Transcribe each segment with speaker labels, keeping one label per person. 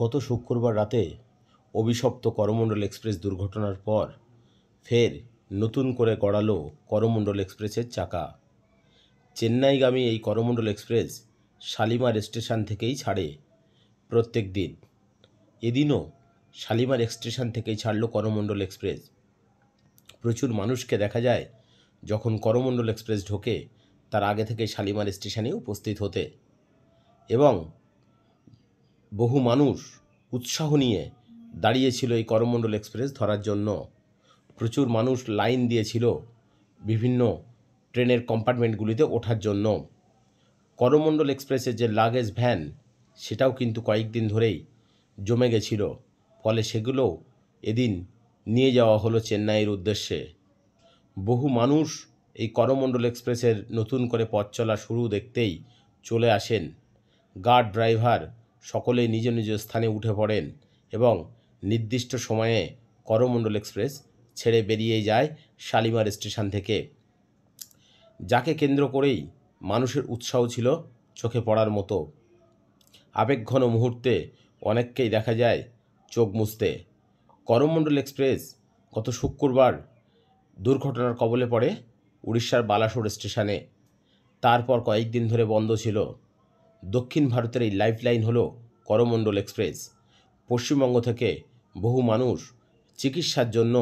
Speaker 1: গত শুক্রবার রাতে অভিশপ্ত করমণ্ডল এক্সপ্রেস দুর্ঘটনার পর ফের নতুন করে গড়ালো করমণ্ডল এক্সপ্রেসের চাকা চেন্নাইগামী এই করমণ্ডল এক্সপ্রেস শালিমার স্টেশন থেকেই ছাড়ে প্রত্যেক দিন এদিনও শালিমার স্টেশন থেকেই ছাড়ল করমণ্ডল এক্সপ্রেস প্রচুর মানুষকে দেখা যায় যখন করমণ্ডল এক্সপ্রেস ঢোকে তার আগে থেকে শালিমার স্টেশনে উপস্থিত হতে এবং বহু মানুষ উৎসাহ নিয়ে দাঁড়িয়েছিল এই করমণ্ডল এক্সপ্রেস ধরার জন্য প্রচুর মানুষ লাইন দিয়েছিল বিভিন্ন ট্রেনের কম্পার্টমেন্টগুলিতে ওঠার জন্য করমণ্ডল এক্সপ্রেসের যে লাগেজ ভ্যান সেটাও কিন্তু কয়েকদিন ধরেই জমে গেছিল ফলে সেগুলো এদিন নিয়ে যাওয়া হলো চেন্নাইয়ের উদ্দেশ্যে বহু মানুষ এই করমণ্ডল এক্সপ্রেসের নতুন করে পথ চলা শুরু দেখতেই চলে আসেন গার্ড ড্রাইভার সকলে নিজ নিজ স্থানে উঠে পড়েন এবং নির্দিষ্ট সময়ে করমণ্ডল এক্সপ্রেস ছেড়ে বেরিয়ে যায় শালিমার স্টেশন থেকে যাকে কেন্দ্র করেই মানুষের উৎসাহ ছিল চোখে পড়ার মতো আবেগঘন মুহূর্তে অনেককেই দেখা যায় চোখ মুছতে করমণ্ডল এক্সপ্রেস গত শুক্রবার দুর্ঘটনার কবলে পড়ে উড়িষ্যার বালাসোর স্টেশনে তারপর কয়েকদিন ধরে বন্ধ ছিল দক্ষিণ ভারতের এই লাইফ লাইন হল করমণ্ডল এক্সপ্রেস পশ্চিমবঙ্গ থেকে বহু মানুষ চিকিৎসার জন্য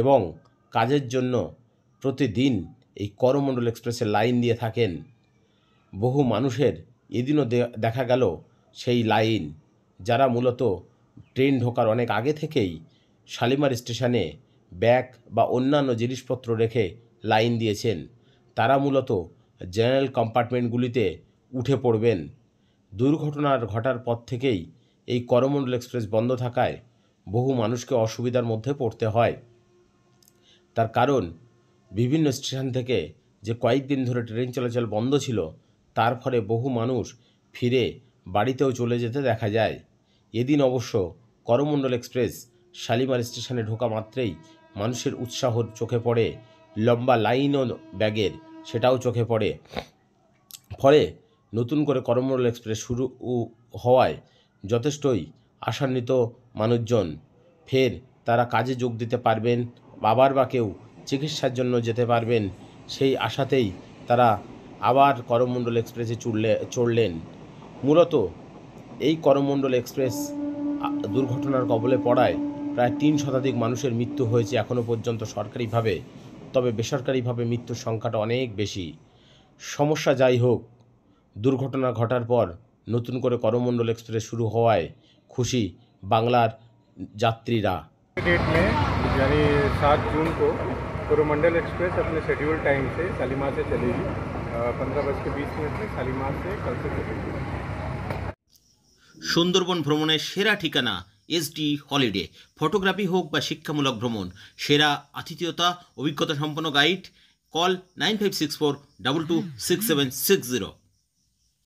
Speaker 1: এবং কাজের জন্য প্রতিদিন এই করমণ্ডল এক্সপ্রেসের লাইন দিয়ে থাকেন বহু মানুষের এদিনও দেখা গেল সেই লাইন যারা মূলত ট্রেন ঢোকার অনেক আগে থেকেই শালিমার স্টেশনে ব্যাগ বা অন্যান্য জিনিসপত্র রেখে লাইন দিয়েছেন তারা মূলত জেনারেল কম্পার্টমেন্টগুলিতে উঠে পড়বেন দুর্ঘটনার ঘটার পর থেকেই এই করমণ্ডল এক্সপ্রেস বন্ধ থাকায় বহু মানুষকে অসুবিধার মধ্যে পড়তে হয় তার কারণ বিভিন্ন স্টেশন থেকে যে কয়েকদিন ধরে ট্রেন চলাচল বন্ধ ছিল তার ফলে বহু মানুষ ফিরে বাড়িতেও চলে যেতে দেখা যায় এদিন অবশ্য করমণ্ডল এক্সপ্রেস শালিমার স্টেশনে ঢোকা মাত্রেই মানুষের উৎসাহ চোখে পড়ে লম্বা লাইনও ব্যাগের সেটাও চোখে পড়ে ফলে নতুন করে করমন্ডল এক্সপ্রেস শুরু হওয়ায় যথেষ্টই আশান্বিত মানুষজন ফের তারা কাজে যোগ দিতে পারবেন বাবার বা কেউ চিকিৎসার জন্য যেতে পারবেন সেই আশাতেই তারা আবার করমমণ্ডল এক্সপ্রেসে চড়লে চড়লেন মূলত এই করমমণ্ডল এক্সপ্রেস দুর্ঘটনার কবলে পড়ায় প্রায় তিন শতাধিক মানুষের মৃত্যু হয়েছে এখনও পর্যন্ত সরকারিভাবে তবে বেসরকারিভাবে মৃত্যুর সংখ্যাটা অনেক বেশি সমস্যা যাই হোক দুর্ঘটনা ঘটার পর নতুন করে করমণ্ডল এক্সপ্রেস শুরু হওয়ায় খুশি বাংলার যাত্রীরা डेट में यानी सात जून को कोरोमंडल एक्सप्रेस अपने शेड्यूल टाइम से शालीमार से चलेगी पंद्रह बज के बीस मिनट में शालीमार से সুন্দরবন ভ্রমণের সেরা ঠিকানা এসডি হলিডে ফটোগ্রাফি হোক বা শিক্ষামূলক ভ্রমণ সেরা আতিথিয়তা অভিজ্ঞতা সম্পন্ন guide call nine five six four double two six seven six zero